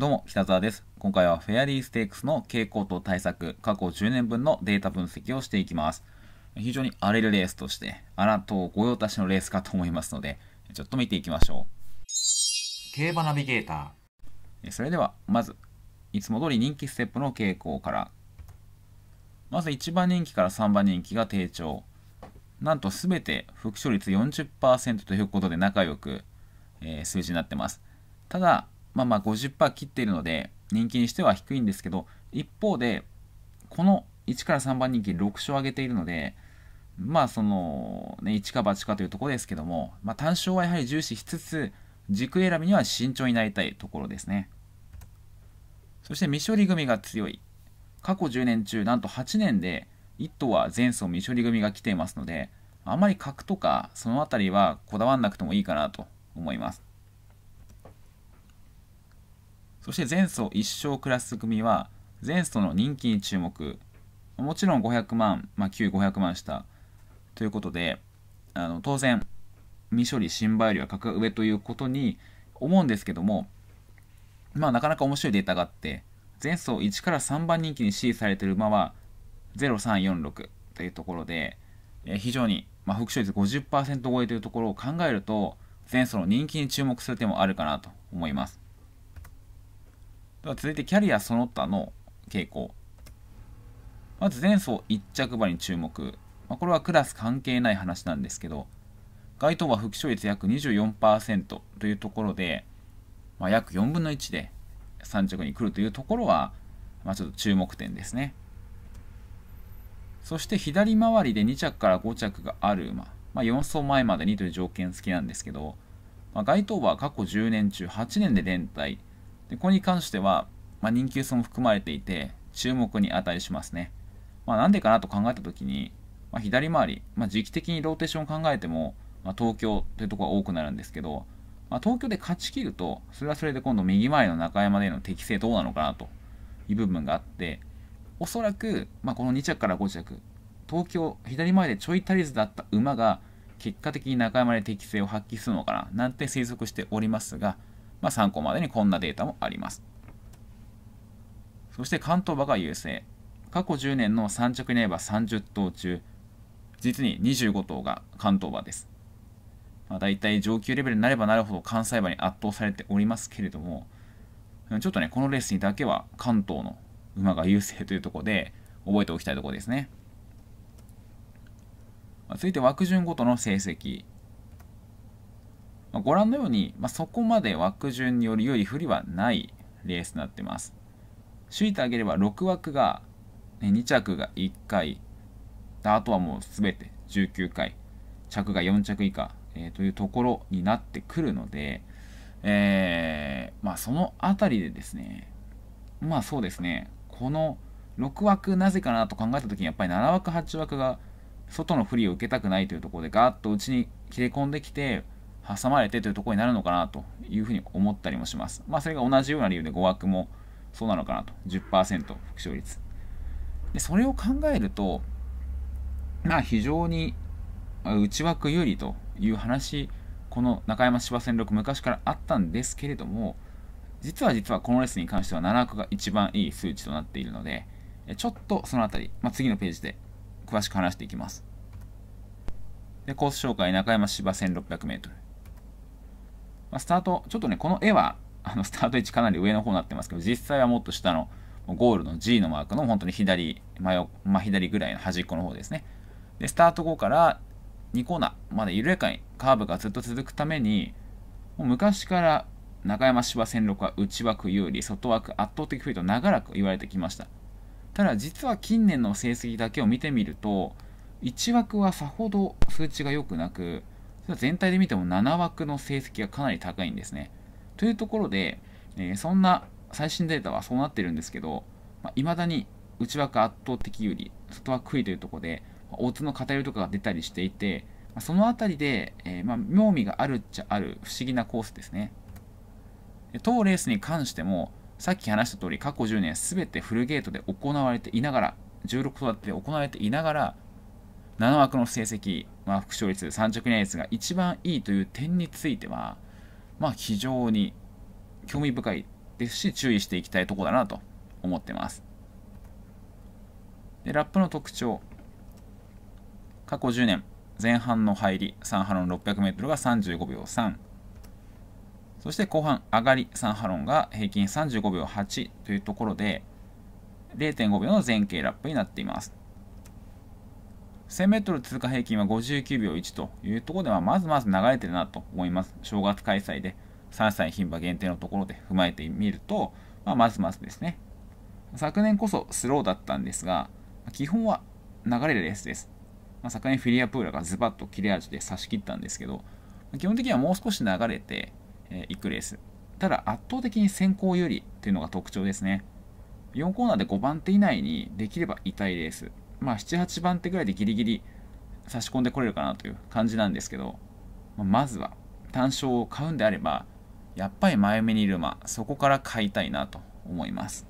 どうも、北沢です。今回はフェアリーステークスの傾向と対策、過去10年分のデータ分析をしていきます。非常に荒れるレースとして、荒と御用達のレースかと思いますので、ちょっと見ていきましょう。競馬ナビゲーター。それでは、まず、いつも通り人気ステップの傾向から。まず1番人気から3番人気が低調。なんと全て復勝率40%ということで仲良く、えー、数字になってます。ただ、まあまあ50%切っているので、人気にしては低いんですけど、一方で、この1から3番人気6勝上げているので、まあその、ね、1か8かというところですけども、まあ、単勝はやはり重視しつつ、軸選びには慎重になりたいところですね。そして未処理組が強い。過去10年中、なんと8年で1頭は前走未処理組が来ていますので、あまり角とかその辺りはこだわんなくてもいいかなと思います。そして前走1勝クラス組は前走の人気に注目もちろん500万、まあ、旧500万したということであの当然未処理新馬よりは格が上ということに思うんですけどもまあなかなか面白いデータがあって前走1から3番人気に支持されている馬は0346というところで、えー、非常に、まあ、復勝率50%超えというところを考えると前走の人気に注目する点もあるかなと思いますでは続いてキャリアその他の傾向。まず前走1着馬に注目。まあ、これはクラス関係ない話なんですけど、該当は帰勝率約24%というところで、まあ、約4分の1で3着に来るというところは、まあ、ちょっと注目点ですね。そして左回りで2着から5着がある馬、まあ、4走前までにという条件付きなんですけど、まあ、該当は過去10年中8年で連帯、でここに関しては、まあ、人気薄も含まれていて、注目に値しますね。まあ、なんでかなと考えたときに、まあ、左回り、まあ、時期的にローテーションを考えても、まあ、東京というところが多くなるんですけど、まあ、東京で勝ちきると、それはそれで今度右前の中山での適性どうなのかなという部分があって、おそらく、まあ、この2着から5着、東京、左前でちょい足りずだった馬が、結果的に中山で適性を発揮するのかな、なんて推測しておりますが、まあ、参考までにこんなデータもあります。そして関東馬が優勢。過去10年の3着ネーバー30頭中、実に25頭が関東馬です。まあ、大体上級レベルになればなるほど関西馬に圧倒されておりますけれども、ちょっとね、このレースにだけは関東の馬が優勢というところで覚えておきたいところですね。続いて枠順ごとの成績。まあ、ご覧のように、まあ、そこまで枠順による良い振りはないレースになってます。ュートあげれば6枠が、2着が1回、あとはもう全て19回、着が4着以下、えー、というところになってくるので、えー、まあそのあたりでですね、まあそうですね、この6枠なぜかなと考えた時にやっぱり7枠8枠が外の不利を受けたくないというところでガーッと内に切れ込んできて挟まれてというところになるのかなというふうに思ったりもします。まあ、それが同じような理由で語学もそうなのかなと。10%復唱率。で、それを考えると、まあ、非常に内枠有利という話、この中山芝戦力昔からあったんですけれども、実は実はこのレースに関しては7枠が一番いい数値となっているので、ちょっとそのあたり、まあ、次のページで詳しく話していきます。で、コース紹介、中山芝 1600m。まあ、スタート、ちょっとね、この絵は、あの、スタート位置かなり上の方になってますけど、実際はもっと下の、ゴールの G のマークの本当に左、真、まあ、左ぐらいの端っこの方ですね。で、スタート後から2コーナーまで緩やかにカーブがずっと続くために、もう昔から中山芝戦力は内枠有利、外枠圧倒的不利と長らく言われてきました。ただ実は近年の成績だけを見てみると、1枠はさほど数値が良くなく、それ全体で見ても7枠の成績がかなり高いんですね。というところで、えー、そんな最新データはそうなってるんですけど、い、まあ、未だに内枠圧倒的有利、外枠不というところで、大津の偏りとかが出たりしていて、その辺りで、えー、まあ、妙味があるっちゃある不思議なコースですね。当レースに関しても、さっき話した通り過去10年全てフルゲートで行われていながら、16とてって行われていながら、7枠の成績、まあ、副勝率、3着年率が一番いいという点については、まあ、非常に興味深いですし、注意していきたいところだなと思ってます。で、ラップの特徴。過去10年、前半の入り、3ハロン 600m が35秒3。そして後半、上がり3ハロンが平均35秒8というところで、0.5秒の前傾ラップになっています。1000m 通過平均は59秒1というところでは、まずまず流れてるなと思います。正月開催で3歳牝馬限定のところで踏まえてみると、まあ、まずまずですね。昨年こそスローだったんですが、基本は流れるレースです。まあ、昨年フィリアプーラがズバッと切れ味で差し切ったんですけど、基本的にはもう少し流れていくレース。ただ圧倒的に先行有利というのが特徴ですね。4コーナーで5番手以内にできれば痛いレース。まあ、7、8番手ぐらいでギリギリ差し込んでこれるかなという感じなんですけど、まずは単勝を買うんであれば、やっぱり前目にいる馬、そこから買いたいなと思います。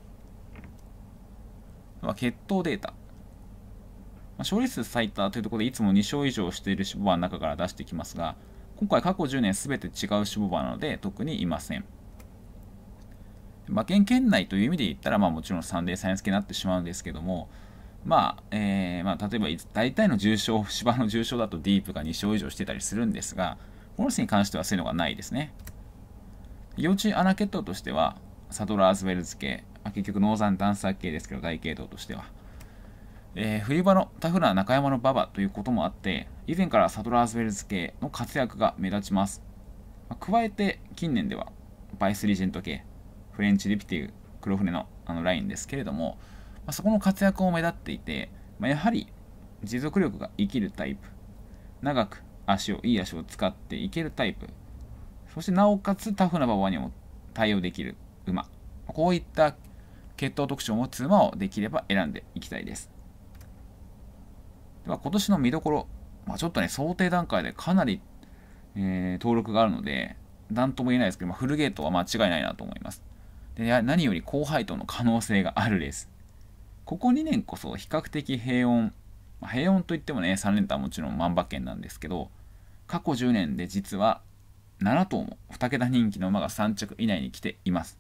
は血統データ。ま勝利数最多というところでいつも2勝以上している脂肪馬の中から出してきますが、今回過去10年全て違う脂肪馬なので特にいません。馬券圏内という意味で言ったら、まあもちろんサンデーサイエンス系になってしまうんですけども、まあ、えー、まあ、例えば、大体の重症、芝の重症だとディープが2勝以上してたりするんですが、こルスに関してはそういうのがないですね。幼虫穴血統としては、サドラーズウェルズ系、まあ、結局ノーザンダンサー系ですけど、大系統としては。えー、冬場のタフな中山の馬場ということもあって、以前からサドラーズウェルズ系の活躍が目立ちます。まあ、加えて、近年では、バイスリジェント系、フレンチリピティ、黒船のあのラインですけれども、まそこの活躍も目立っていて、まやはり持続力が生きるタイプ長く足をいい足を使っていけるタイプそしてなおかつタフな馬場にも対応できる馬こういった血統特徴を持つ馬をできれば選んでいきたいですでは今年の見どころ、まあ、ちょっとね想定段階でかなり、えー、登録があるので何とも言えないですけど、まあ、フルゲートは間違いないなと思いますで何より高配当の可能性があるレースここ2年こそ比較的平穏、平穏といってもね、3連単はもちろん万馬券なんですけど、過去10年で実は7頭も2桁人気の馬が3着以内に来ています。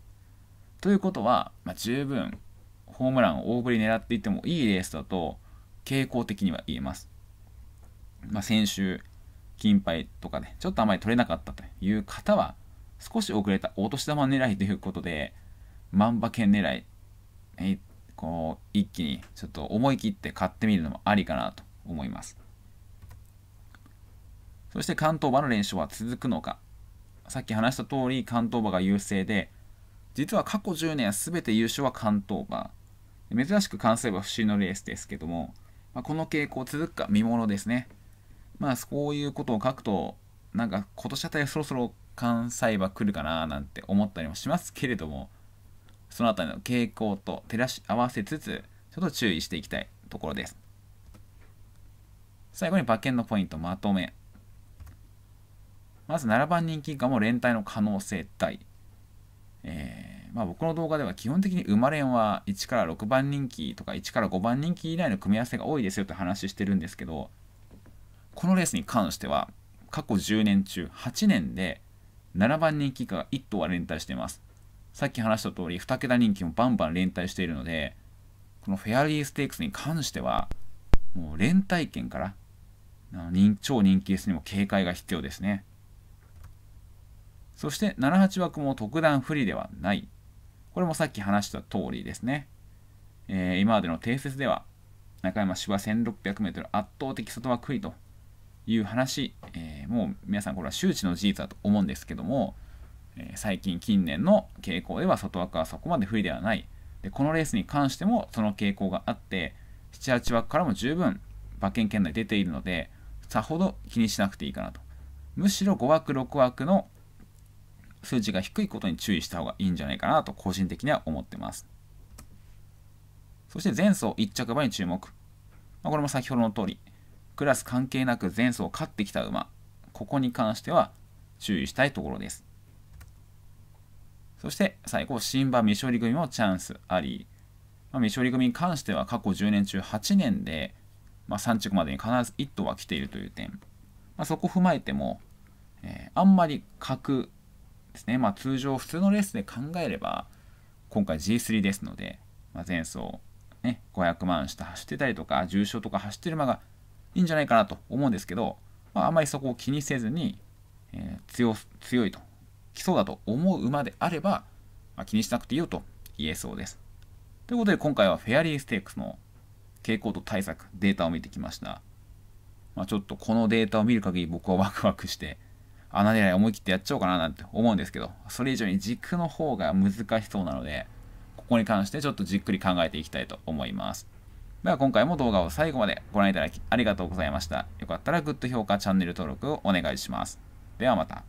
ということは、まあ、十分ホームランを大振り狙っていってもいいレースだと傾向的には言えます。まあ、先週、金杯とかで、ね、ちょっとあまり取れなかったという方は、少し遅れたお年玉狙いということで、万馬券狙い、えー、こう、一気にちょっと思い切って買ってみるのもありかなと思います。そして関東馬の連勝は続くのか。さっき話した通り関東馬が優勢で、実は過去10年全て優勝は関東馬。珍しく関西馬不振のレースですけども、まあ、この傾向続くか見ものですね。まあ、こういうことを書くと、なんか今年あたりそろそろ関西馬来るかななんて思ったりもしますけれども、そのあたりの傾向と照らし合わせつつ、ちょっと注意していきたいところです。最後に馬券のポイントまとめ。まず7番人気以下も連帯の可能性大。えー、まあ、僕の動画では基本的に馬連は1から6番人気とか1から5番人気以内の組み合わせが多いですよって話してるんですけど、このレースに関しては過去10年中8年で7番人気以下が1頭は連帯しています。さっき話した通り2桁人気もバンバン連帯しているのでこのフェアリーステークスに関してはもう連帯権から超人気すにも警戒が必要ですねそして78枠も特段不利ではないこれもさっき話した通りですね、えー、今までの定説では中山芝 1600m 圧倒的外枠位という話、えー、もう皆さんこれは周知の事実だと思うんですけども最近近年の傾向では外枠はそこまで不利ではないでこのレースに関してもその傾向があって78枠からも十分馬券圏内出ているのでさほど気にしなくていいかなとむしろ5枠6枠の数値が低いことに注意した方がいいんじゃないかなと個人的には思ってますそして前走1着馬に注目、まあ、これも先ほどの通りクラス関係なく前走を勝ってきた馬ここに関しては注意したいところですそして最後、新馬未勝利組もチャンスあり、まあ、未勝利組に関しては過去10年中8年で、まあ、3着までに必ず1頭は来ているという点、まあ、そこを踏まえても、えー、あんまり格ですね、まあ、通常普通のレースで考えれば今回 G3 ですので、まあ、前走、ね、500万下走ってたりとか重賞とか走ってる馬がいいんじゃないかなと思うんですけど、まあ、あんまりそこを気にせずに、えー、強いと来そうだと思う馬であれば、まあ、気にしなくていいよと言えそうです。ということで今回はフェアリーステークスの傾向と対策、データを見てきました。まあ、ちょっとこのデータを見る限り僕はワクワクして、穴狙い思い切ってやっちゃおうかななんて思うんですけど、それ以上に軸の方が難しそうなので、ここに関してちょっとじっくり考えていきたいと思います。では今回も動画を最後までご覧いただきありがとうございました。よかったらグッド評価、チャンネル登録をお願いします。ではまた。